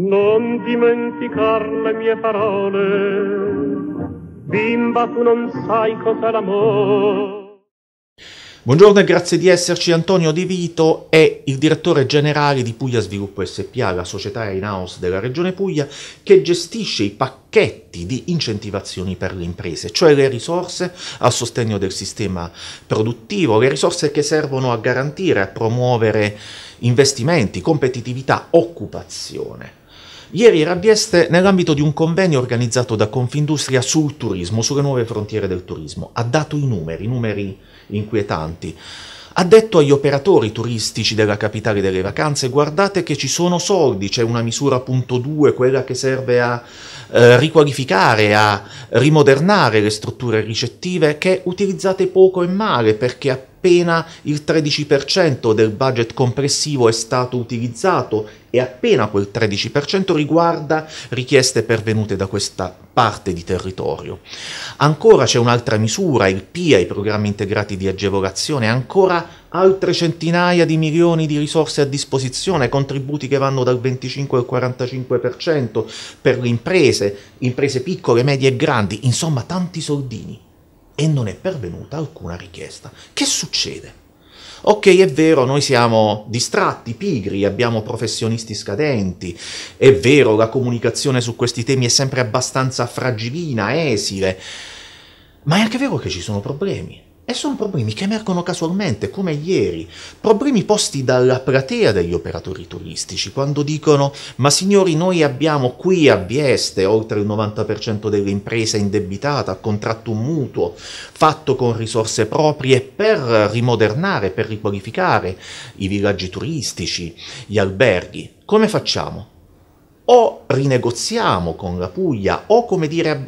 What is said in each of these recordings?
non dimenticar le mie parole. Bimba, tu non sai cos'è l'amore. Buongiorno e grazie di esserci. Antonio De Vito è il direttore generale di Puglia Sviluppo SPA, la società in house della Regione Puglia, che gestisce i pacchetti di incentivazioni per le imprese, cioè le risorse a sostegno del sistema produttivo, le risorse che servono a garantire, a promuovere investimenti, competitività, occupazione. Ieri era a Bieste nell'ambito di un convegno organizzato da Confindustria sul turismo, sulle nuove frontiere del turismo. Ha dato i numeri, i numeri inquietanti. Ha detto agli operatori turistici della capitale delle vacanze guardate che ci sono soldi, c'è una misura punto 2, quella che serve a eh, riqualificare, a rimodernare le strutture ricettive che utilizzate poco e male perché appunto appena il 13% del budget complessivo è stato utilizzato e appena quel 13% riguarda richieste pervenute da questa parte di territorio. Ancora c'è un'altra misura, il PIA, i programmi integrati di agevolazione, ancora altre centinaia di milioni di risorse a disposizione, contributi che vanno dal 25 al 45% per le imprese, imprese piccole, medie e grandi, insomma tanti soldini e non è pervenuta alcuna richiesta. Che succede? Ok, è vero, noi siamo distratti, pigri, abbiamo professionisti scadenti, è vero, la comunicazione su questi temi è sempre abbastanza fragilina, esile, ma è anche vero che ci sono problemi. E sono problemi che emergono casualmente, come ieri, problemi posti dalla platea degli operatori turistici, quando dicono ma signori noi abbiamo qui a Vieste oltre il 90% delle imprese indebitate, a contratto mutuo, fatto con risorse proprie per rimodernare, per riqualificare i villaggi turistici, gli alberghi, come facciamo? o rinegoziamo con la Puglia o, come dire,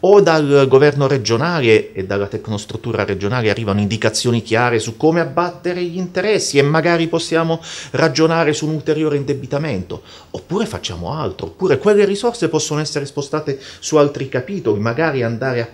o dal governo regionale e dalla tecnostruttura regionale arrivano indicazioni chiare su come abbattere gli interessi e magari possiamo ragionare su un ulteriore indebitamento, oppure facciamo altro, oppure quelle risorse possono essere spostate su altri capitoli, magari andare a,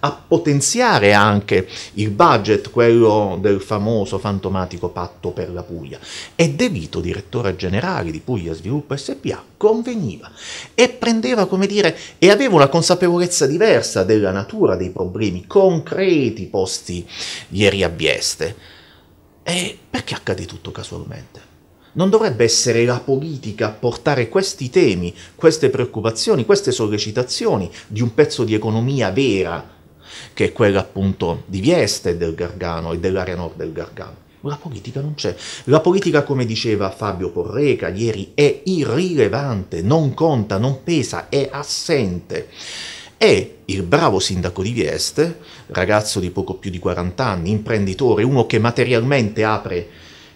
a potenziare anche il budget, quello del famoso fantomatico patto per la Puglia. Ed De Vito, direttore generale di Puglia Sviluppo SPA, conveniva e prendeva, come dire, e aveva una consapevolezza diversa della natura dei problemi concreti posti ieri a Bieste. E perché accade tutto casualmente? Non dovrebbe essere la politica a portare questi temi, queste preoccupazioni, queste sollecitazioni di un pezzo di economia vera, che è quella appunto di Vieste e del Gargano e dell'area nord del Gargano. La politica non c'è. La politica, come diceva Fabio Porreca ieri, è irrilevante, non conta, non pesa, è assente. E il bravo sindaco di Vieste, ragazzo di poco più di 40 anni, imprenditore, uno che materialmente apre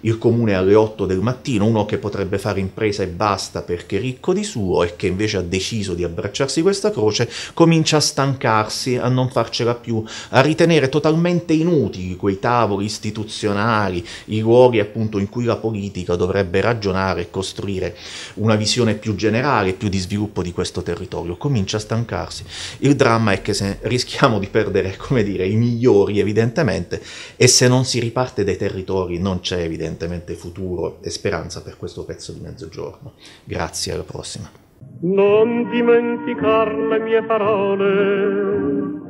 il comune alle 8 del mattino, uno che potrebbe fare impresa e basta perché ricco di suo e che invece ha deciso di abbracciarsi questa croce, comincia a stancarsi, a non farcela più, a ritenere totalmente inutili quei tavoli istituzionali, i luoghi appunto in cui la politica dovrebbe ragionare e costruire una visione più generale, più di sviluppo di questo territorio, comincia a stancarsi. Il dramma è che se rischiamo di perdere, come dire, i migliori evidentemente e se non si riparte dai territori non c'è evidentemente evidentemente futuro e speranza per questo pezzo di mezzogiorno. Grazie, alla prossima. Non dimenticar le mie parole